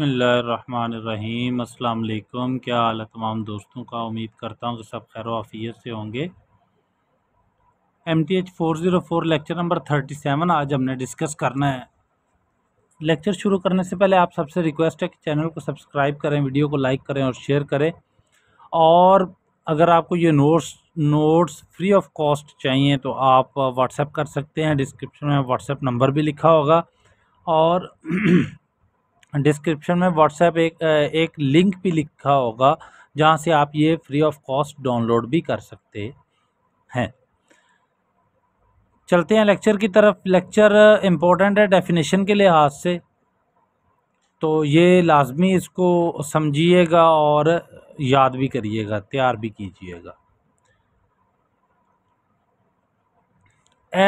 बसमीम अल्लाम क्या हाल तमाम दोस्तों का उम्मीद करता हूँ कि सब खैर वाफियत से होंगे M T H four zero four lecture number thirty seven आज हमने डिस्कस करना है लेक्चर शुरू करने से पहले आप सबसे रिक्वेस्ट है कि चैनल को सब्सक्राइब करें वीडियो को लाइक करें और शेयर करें और अगर आपको ये notes notes free of cost चाहिए तो आप व्हाट्सएप कर सकते हैं डिस्क्रिप्शन में व्हाट्सएप नंबर भी लिखा होगा और डिस्क्रिप्शन में व्हाट्सएप एक एक लिंक भी लिखा होगा जहाँ से आप ये फ्री ऑफ कॉस्ट डाउनलोड भी कर सकते हैं चलते हैं लेक्चर की तरफ लेक्चर इम्पोर्टेंट है डेफिनेशन के लिहाज से तो ये लाजमी इसको समझिएगा और याद भी करिएगा तैयार भी कीजिएगा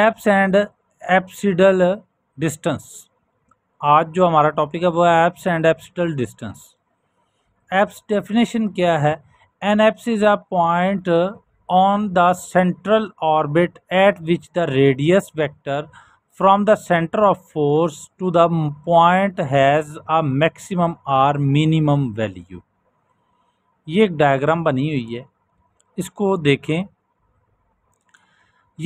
एप्स एंड एप्सिडल डिस्टेंस आज जो हमारा टॉपिक है वो apse and apsidal distance apse definition क्या है an apse is a point on the central orbit at which the radius vector from the centre of force to the point has a maximum or minimum value ये एक diagram बनी हुई है इसको देखें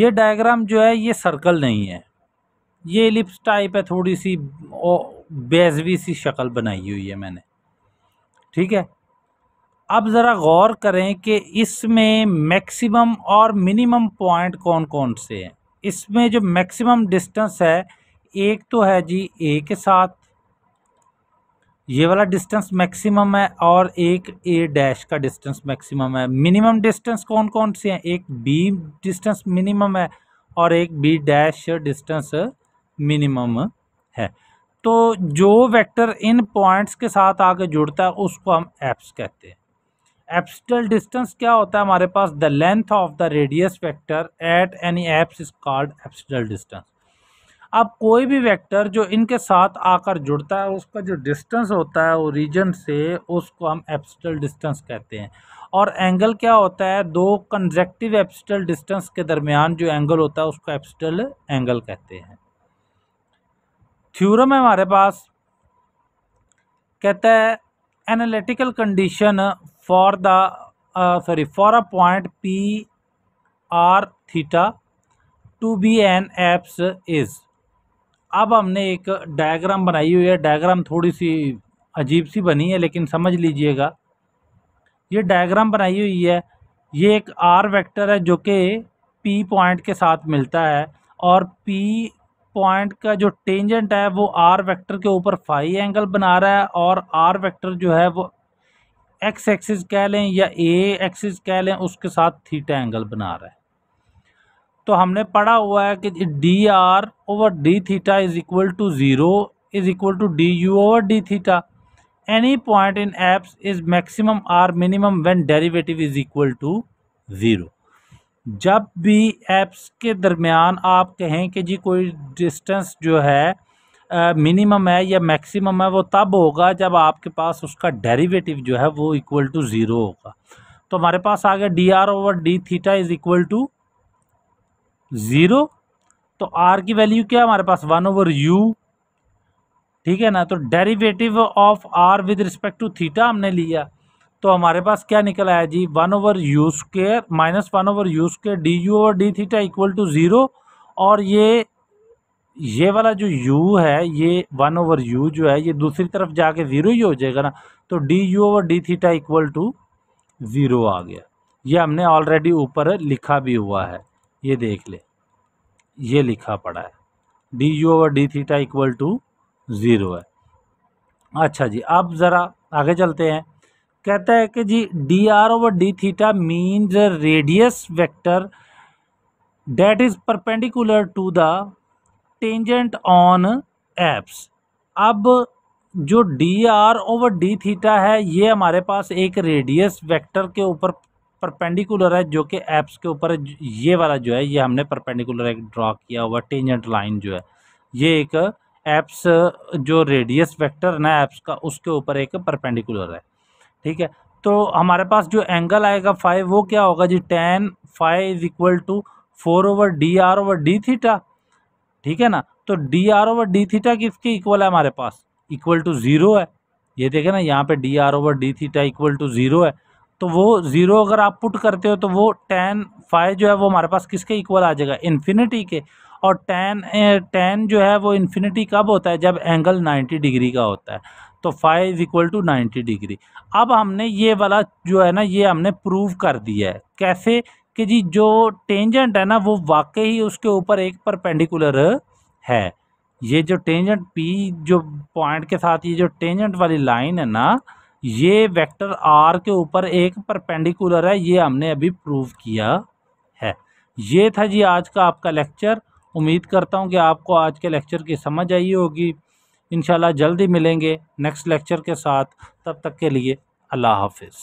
ये डायग्राम जो है ये सर्कल नहीं है ये लिप्स टाइप है थोड़ी सी बेजवी सी शक्ल बनाई हुई है मैंने ठीक है अब ज़रा गौर करें कि इसमें मैक्सिमम और मिनिमम पॉइंट कौन कौन से हैं इसमें जो मैक्सिमम डिस्टेंस है एक तो है जी ए के साथ ये वाला डिस्टेंस मैक्सिमम है और एक ए डैश का डिस्टेंस मैक्सिमम है मिनिमम डिस्टेंस कौन कौन से हैं एक बी डिस्टेंस मिनिमम है और एक बी डैश डिस्टेंस मिनिमम है तो जो वेक्टर इन पॉइंट्स के साथ आगे जुड़ता है उसको हम एप्स कहते हैं एप्सटल डिस्टेंस क्या होता है हमारे पास the length of the radius vector at any apse is called apsidal distance अब कोई भी वेक्टर जो इनके साथ आकर जुड़ता है उसका जो डिस्टेंस होता है वो रीजन से उसको हम एप्सटल डिस्टेंस कहते हैं और एंगल क्या होता है दो कंजेक्टिव एप्सटल डिस्टेंस के दरमियान जो एंगल होता है उसको एप्सटल एंगल कहते हैं थ्योरम है हमारे पास कहता है analytical condition for the sorry for a point P R theta to be an apse is अब हमने एक डायग्राम बनाई हुई है डायग्राम थोड़ी सी अजीब सी बनी है लेकिन समझ लीजिएगा ये डायग्राम बनाई हुई है ये एक आर वेक्टर है जो कि पी पॉइंट के साथ मिलता है और पी पॉइंट का जो टेंजेंट है वो आर वेक्टर के ऊपर फाई एंगल बना रहा है और आर वेक्टर जो है वो एक्स एक्सिस कह लें या ए एक्सिस कह लें उसके साथ थीटा एंगल बना रहा है तो हमने पढ़ा हुआ है कि D R over D theta is equal to zero is equal to D U over D theta any point in apse is maximum or minimum when derivative is equal to zero जब भी apps के दरमियान आप कहें कि जी कोई distance जो है मिनिमम है या मैक्सिमम है वो तब होगा जब आपके पास उसका डेरिवेटिव जो है वो इक्वल टू ज़ीरो होगा तो हमारे पास आ गया D R over D theta is equal to zero तो आर की वैल्यू क्या है हमारे पास वन ओवर यू ठीक है ना तो derivative of R with respect to theta हमने लिया तो हमारे पास क्या निकल आया जी one over U square minus one over U square D U over D theta equal to zero और ये ये वाला जो यू है ये वन ओवर यू जो है ये दूसरी तरफ जाके ज़ीरो ही हो जाएगा ना तो D U over D theta equal to zero आ गया ये हमने ऑलरेडी ऊपर लिखा भी हुआ है ये देख ले ये लिखा पड़ा है D U over D theta equal to zero है अच्छा जी अब ज़रा आगे चलते हैं कहता है कि जी D R over D theta the radius vector that is perpendicular to the tangent on apse अब जो D R over D theta है ये हमारे पास एक रेडियस वेक्टर के ऊपर परपेंडिकुलर है जो कि एप्स के ऊपर ये वाला जो है ये हमने परपेंडिकुलर एक ड्रॉ किया हुआ टेंजेंट लाइन जो है ये एक एप्स जो रेडियस वेक्टर ना एप्स का उसके ऊपर एक परपेंडिकुलर है ठीक है तो हमारे पास जो एंगल आएगा फाइव वो क्या होगा जी ten five is equal to four over D R over D theta ठीक है ना तो D R over D theta किसके इक्वल है हमारे पास इक्वल टू ज़ीरो है ये देखें ना यहाँ पे D R over D theta equal to zero है तो वो ज़ीरो अगर आप पुट करते हो तो वो टेन फाइव जो है वो हमारे पास किसके इक्वल आ जाएगा इन्फिनिटी के और टेन टेन जो है वो इन्फिनिटी कब होता है जब एंगल नाइन्टी डिग्री का होता है तो five is equal to ninety degree अब हमने ये वाला जो है ना ये हमने प्रूव कर दिया है कैसे कि जी जो टेंजेंट है ना वो वाकई ही उसके ऊपर एक परपेंडिकुलर है ये जो टेंजेंट पी जो पॉइंट के साथ ये जो टेंजेंट वाली लाइन है ना ये वेक्टर आर के ऊपर एक परपेंडिकुलर है ये हमने अभी प्रूव किया है ये था जी आज का आपका लेक्चर उम्मीद करता हूँ कि आपको आज के लेक्चर की समझ आई होगी इनशाला जल्दी मिलेंगे नेक्स्ट लेक्चर के साथ तब तक के लिए अल्लाह हाफिज़